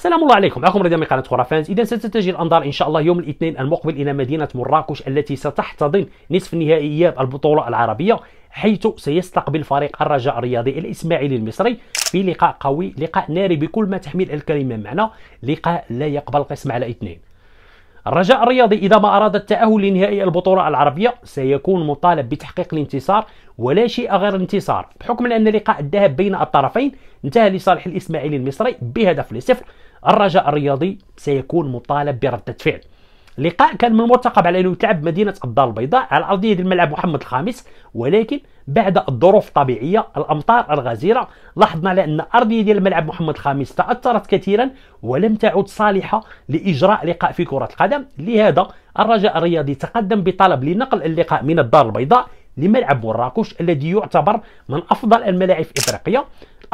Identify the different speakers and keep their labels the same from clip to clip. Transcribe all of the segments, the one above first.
Speaker 1: سلام الله عليكم معكم رضا من قناه خرافانز اذا ستتجه الانظار ان شاء الله يوم الاثنين المقبل الى مدينه مراكش التي ستحتضن نصف نهائيات البطوله العربيه حيث سيستقبل فريق الرجاء الرياضي الاسماعيلي المصري في لقاء قوي لقاء ناري بكل ما تحمل الكلمه معنى لقاء لا يقبل القسم على اثنين الرجاء الرياضي إذا ما أراد التأهل لنهائي البطولة العربية سيكون مطالب بتحقيق الانتصار ولا شيء غير الانتصار بحكم أن لقاء الذهب بين الطرفين انتهى لصالح الإسماعيلي المصري بهدف لصفر الرجاء الرياضي سيكون مطالب بردة فعل اللقاء كان من المرتقب على انه يتلعب بمدينه الدار البيضاء على ارضيه الملعب محمد الخامس ولكن بعد الظروف الطبيعيه الامطار الغزيره لاحظنا على ان ارضيه ديال الملعب محمد الخامس تاثرت كثيرا ولم تعد صالحه لاجراء لقاء في كره القدم لهذا الرجاء الرياضي تقدم بطلب لنقل اللقاء من الدار البيضاء لملعب مراكش الذي يعتبر من افضل الملاعب في افريقيا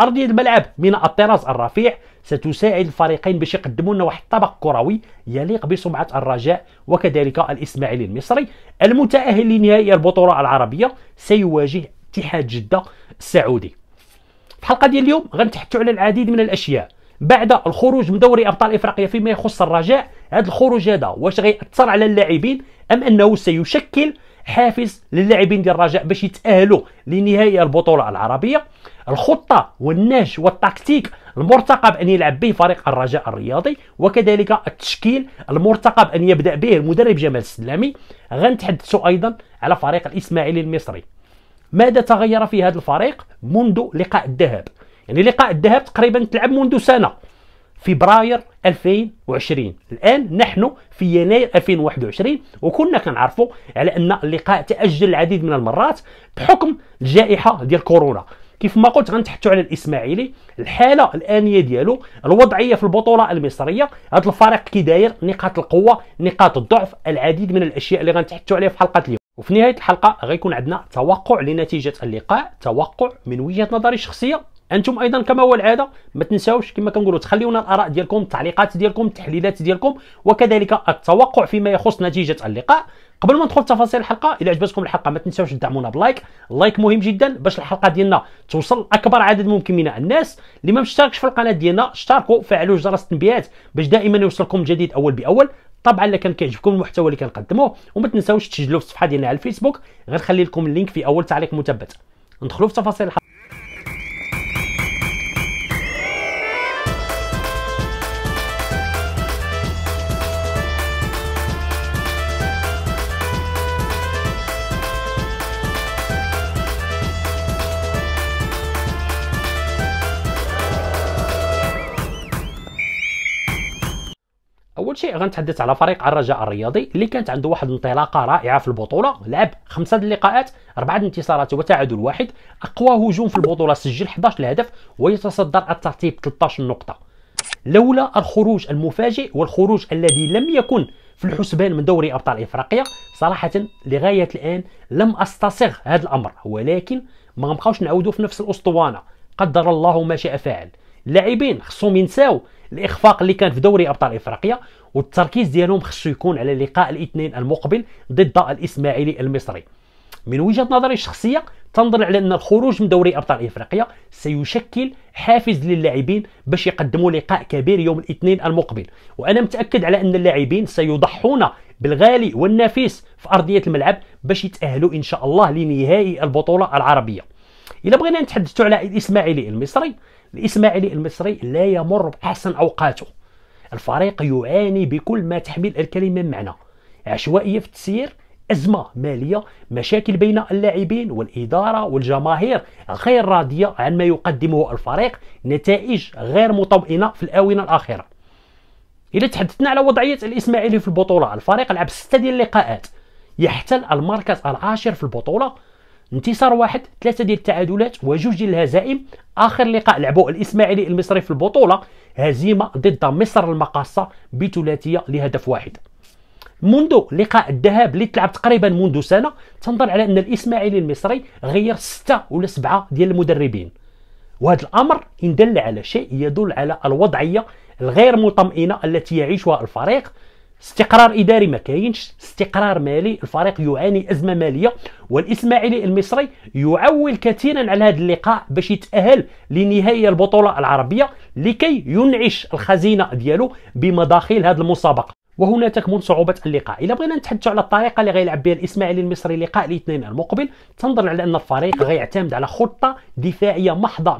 Speaker 1: أرضية الملعب من الطراز الرفيع ستساعد الفريقين باش يقدموا لنا واحد الطبق كروي يليق بسمعة الرجاء وكذلك الإسماعيلي المصري المتأهل لنهائي البطولة العربية سيواجه اتحاد جدة السعودي في الحلقة ديال اليوم غنتحدثوا على العديد من الأشياء بعد الخروج من دوري ابطال افريقيا فيما يخص الرجاء هذا الخروج هذا واش غيأثر على اللاعبين ام انه سيشكل حافز للاعبين ديال الرجاء باش يتاهلوا لنهائي البطوله العربيه الخطه والنهج والتكتيك المرتقب ان يلعب به فريق الرجاء الرياضي وكذلك التشكيل المرتقب ان يبدا به المدرب جمال السلامي غنتحدثوا ايضا على فريق الاسماعيلي المصري ماذا تغير في هذا الفريق منذ لقاء الذهاب يعني لقاء الذهاب تقريبا تلعب منذ سنه فبراير 2020 الان نحن في يناير 2021 وكنا كنعرفوا على ان اللقاء تاجل العديد من المرات بحكم الجائحه ديال كورونا كيف ما قلت غنتحدثوا على الاسماعيلي الحاله الانيه ديالو الوضعيه في البطوله المصريه هذا الفريق كي داير نقاط القوه نقاط الضعف العديد من الاشياء اللي غنتحدثوا عليها في حلقه اليوم وفي نهايه الحلقه غيكون عندنا توقع لنتيجه اللقاء توقع من وجهه نظري الشخصيه انتم ايضا كما هو العاده ما تنساوش كما كنقولوا تخليونا الاراء ديالكم التعليقات ديالكم التحليلات ديالكم وكذلك التوقع فيما يخص نتيجه اللقاء قبل ما ندخل في تفاصيل الحلقه اذا عجبتكم الحلقه ما تنساوش تدعمونا بلايك اللايك مهم جدا باش الحلقه ديالنا توصل اكبر عدد ممكن من الناس اللي ما مشتركش في القناه ديالنا اشتركوا فعلوا جرس التنبيهات باش دائما يوصلكم الجديد اول باول طبعا الا كان كيعجبكم المحتوى اللي كنقدموه وما تنساوش تسجلوا في الصفحه ديالنا على الفيسبوك غنخلي لكم اللينك في اول تعليق مثبت ندخلوا في تفاصيل الحلقه شيء غنتحدث على فريق الرجاء الرياضي اللي كانت عنده واحد الانطلاقه رائعه في البطوله لعب خمسه اللقاءات اربعه انتصارات وتعادل واحد اقوى هجوم في البطوله سجل 11 هدف ويتصدر الترتيب 13 نقطه لولا الخروج المفاجئ والخروج الذي لم يكن في الحسبان من دوري ابطال افريقيا صراحه لغايه الان لم استصغ هذا الامر ولكن ما غنبقاوش نعاودوا في نفس الاسطوانه قدر الله ما شاء فعل اللاعبين خصهم ينساو الاخفاق اللي كان في دوري ابطال افريقيا والتركيز ديالهم خصو يكون على لقاء الاثنين المقبل ضد الاسماعيلي المصري من وجهه نظري الشخصيه تنظن على ان الخروج من دوري ابطال افريقيا سيشكل حافز للاعبين باش يقدموا لقاء كبير يوم الاثنين المقبل وانا متاكد على ان اللاعبين سيضحون بالغالي والنفيس في ارضيه الملعب باش يتاهلوا ان شاء الله لنهائي البطوله العربيه الى بغينا نتحدثوا على الاسماعيلي المصري الاسماعيلي المصري لا يمر باحسن اوقاته الفريق يعاني بكل ما تحمل الكلمة من معنى عشوائية في التسيير أزمة مالية مشاكل بين اللاعبين والإدارة والجماهير غير راضية عن ما يقدمه الفريق نتائج غير مطمئنة في الآونة الأخيرة إلى تحدثنا على وضعية الإسماعيلي في البطولة الفريق لعب 6 ديال اللقاءات يحتل المركز العاشر في البطولة انتصار واحد ثلاثه ديال التعادلات وجوج ديال الهزائم اخر لقاء لعبوا الاسماعيلي المصري في البطوله هزيمه ضد مصر المقاصه بثلاثيه لهدف واحد منذ لقاء الذهاب اللي تلعب تقريبا منذ سنه تنظر على ان الاسماعيلي المصري غير سته ولا سبعه ديال المدربين وهذا الامر ان دل على شيء يدل على الوضعيه الغير مطمئنه التي يعيشها الفريق استقرار اداري ما كاينش استقرار مالي الفريق يعاني ازمه ماليه والاسماعيلي المصري يعول كثيرا على هذا اللقاء باش يتاهل لنهائي البطوله العربيه لكي ينعش الخزينه ديالو بمداخيل هذه المسابقه وهنا تكمن صعوبة اللقاء إلا بغينا نتحدث على الطريقة اللي غيلعب بها الإسماعيلي المصري لقاء الاثنين المقبل تنظر على أن الفريق غيعتمد على خطة دفاعية محضة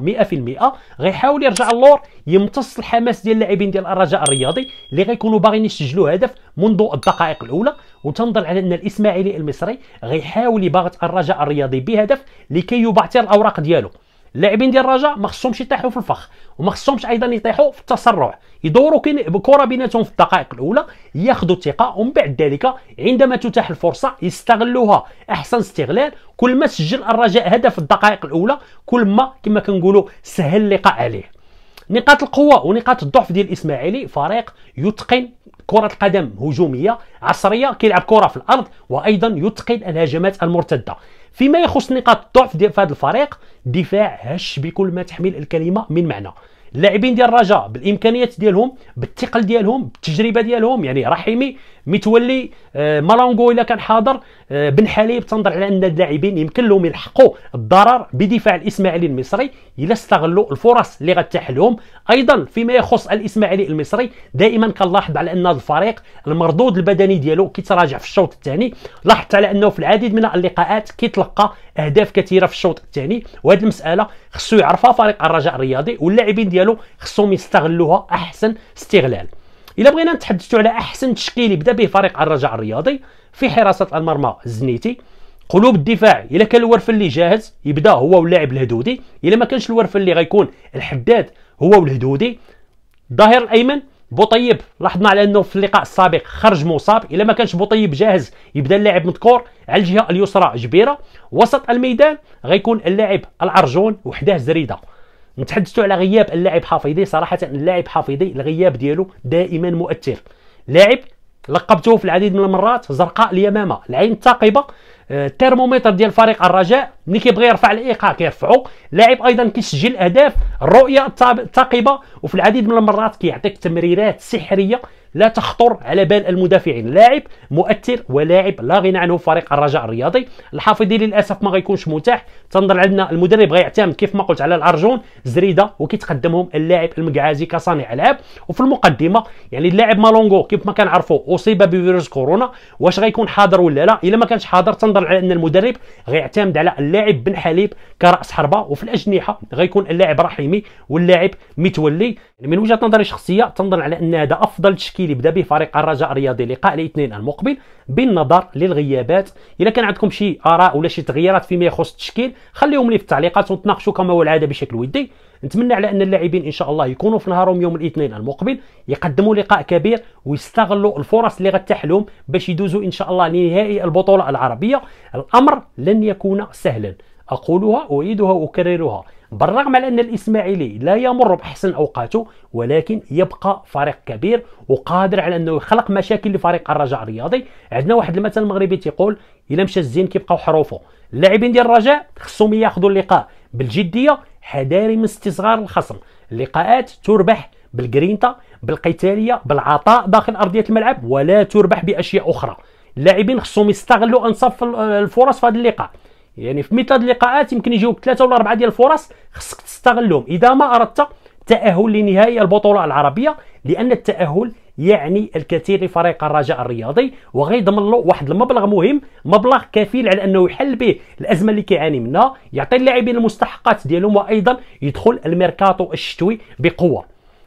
Speaker 1: 100% غيحاول يرجع اللور يمتص الحماس ديال اللاعبين ديال الرجاء الرياضي اللي غيكونوا باغيين يسجلوا هدف منذ الدقائق الأولى وتنظر على أن الإسماعيلي المصري غيحاول يباغت الرجاء الرياضي بهدف لكي يبعثر الأوراق ديالو اللاعبين ديال الرجاء ما خصهمش يطيحوا في الفخ وما خصهمش ايضا يطيحوا في التسرع يدوروا كين بكره بيناتهم في الدقائق الاولى ياخذوا الثقه ومن بعد ذلك عندما تتاح الفرصه يستغلوها احسن استغلال كل ما سجل الرجاء هدف في الدقائق الاولى كل ما كما كنقولوا سهل اللقاء عليه نقاط القوة ونقاط الضعف ديال الإسماعيلي فريق يتقن كرة القدم هجومية عصرية كيلعب كرة في الأرض وأيضا يتقن الهجمات المرتدة فيما يخص نقاط الضعف ديال هذا الفريق دفاع هش بكل ما تحمل الكلمه من معنى اللاعبين ديال الرجاء بالامكانيات ديالهم بالثقل ديالهم بالتجربه ديالهم يعني رحيمي متولي آه مالونغو الا كان حاضر آه بن حليب تنظر على ان اللاعبين يمكن لهم يلحقوا الضرر بدفاع الاسماعيلي المصري الا استغلوا الفرص اللي غتتاح لهم ايضا فيما يخص الاسماعيلي المصري دائما كنلاحظ على ان الفريق المردود البدني ديالو كيتراجع في الشوط الثاني لاحظت على انه في العديد من اللقاءات كيتلقى اهداف كثيره في الشوط الثاني وهذه المساله خصو يعرفها فريق الرجاء الرياضي واللاعبين ديالو خصهم يستغلوها احسن استغلال الا بغينا نتحدثوا على احسن تشكيل يبدا به فريق الرجاء الرياضي في حراسه المرمى الزنيتي قلوب الدفاع الا كان الورفلي جاهز يبدا هو واللاعب الهدودي الا ما كانش الورفلي غيكون الحداد هو والهدودي الظهير الايمن بوطيب لاحظنا على انه في اللقاء السابق خرج مصاب الا ما كانش بوطيب جاهز يبدا اللاعب مذكور على الجهه اليسرى جبيره وسط الميدان غيكون اللاعب العرجون وحداه زريده نتحدثوا على غياب اللاعب حافظي صراحه اللاعب حافظي الغياب ديالو دائما مؤثر لاعب لقبته في العديد من المرات زرقاء اليمامه العين الثاقبه الترمومتر ديال فريق الرجاء ملي كيبغي يرفع الايقاع كيرفعو لاعب ايضا كيسجل اهداف الرؤيه الثاقبه وفي العديد من المرات كيعطيك تمريرات سحريه لا تخطر على بال المدافعين لاعب مؤثر ولاعب لا غنى عنه فريق الرجاء الرياضي الحافظي للاسف ما غيكونش متاح تنظر عندنا المدرب غيعتمد كيف ما قلت على الارجون زريده وكيتقدمهم اللاعب المقعازي كصانع العاب وفي المقدمه يعني اللاعب مالونغو كيف ما كنعرفوا اصيب بفيروس كورونا واش غيكون حاضر ولا لا الا ما كانش حاضر تنظر على ان المدرب غيعتمد على اللاعب بن حليب كراس حربه وفي الاجنحه غيكون اللاعب رحيمي واللاعب متولي يعني من وجهه نظري الشخصيه تنظر على ان هذا افضل تشكيل التشكيل بدا به فريق الرجاء الرياضي لقاء الاثنين المقبل بالنظر للغيابات اذا كان عندكم شي اراء ولا شي تغييرات فيما يخص التشكيل خليهم لي في التعليقات ونتناقشوا كما هو العاده بشكل ودي نتمنى على ان اللاعبين ان شاء الله يكونوا في نهارهم يوم الاثنين المقبل يقدموا لقاء كبير ويستغلوا الفرص اللي غتتاح لهم باش يدوزوا ان شاء الله لنهائي البطوله العربيه الامر لن يكون سهلا أقولها أعيدها وأكررها بالرغم على أن الإسماعيلي لا يمر بأحسن أوقاته ولكن يبقى فريق كبير وقادر على أنه يخلق مشاكل لفريق الرجاء الرياضي عندنا واحد المثل المغربي تيقول إلا مشى الزين كيبقاو حروفه اللاعبين ديال الرجاء خصهم ياخذوا اللقاء بالجدية حذاري من استصغار الخصم اللقاءات تربح بالجرينتا بالقتاليه بالعطاء داخل ارضيه الملعب ولا تربح باشياء اخرى اللاعبين خصهم يستغلوا انصاف الفرص في هذا اللقاء يعني في مثل هاد اللقاءات يمكن يجيوك ثلاثه ولا اربعه ديال الفرص خصك تستغلهم اذا ما اردت التاهل لنهائي البطوله العربيه لان التاهل يعني الكثير لفريق الرجاء الرياضي وغيضمن له واحد المبلغ مهم مبلغ كفيل على انه يحل به الازمه اللي كيعاني منها يعطي اللاعبين المستحقات ديالهم وايضا يدخل الميركاتو الشتوي بقوه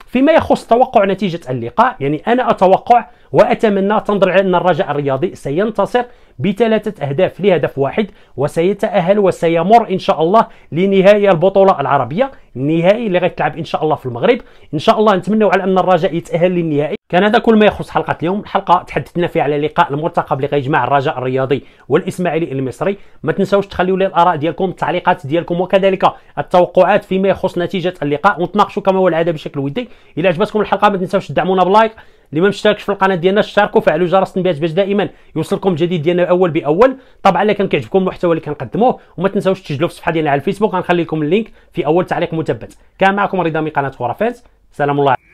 Speaker 1: فيما يخص توقع نتيجه اللقاء يعني انا اتوقع وأتمنى تنظر على أن الرجاء الرياضي سينتصر بثلاثة أهداف لهدف واحد وسيتأهل وسيمر إن شاء الله لنهاية البطولة العربية النهائي اللي غيتلعب إن شاء الله في المغرب إن شاء الله نتمنوا على أن الرجاء يتأهل للنهائي كان هذا كل ما يخص حلقة اليوم الحلقة تحدثنا فيها على لقاء المرتقب اللي غيجمع الرجاء الرياضي والإسماعيلي المصري ما تنساوش تخليوا لي الآراء ديالكم التعليقات ديالكم وكذلك التوقعات فيما يخص نتيجة اللقاء ونتناقشوا كما هو العادة بشكل ودي إذا عجبتكم الحلقة ما تنساوش تدعمونا بلايك اللي ما مشتركش في القناه ديالنا اشتركوا فعلوا جرس التنبيهات باش دائما يوصلكم الجديد ديالنا اول باول طبعا الا كان كيعجبكم المحتوى اللي كنقدموه وما تنساوش تسجلوا في الصفحه ديالنا على الفيسبوك غنخلي لكم اللينك في اول تعليق مثبت كان معكم رضا من قناه خرافات سلام الله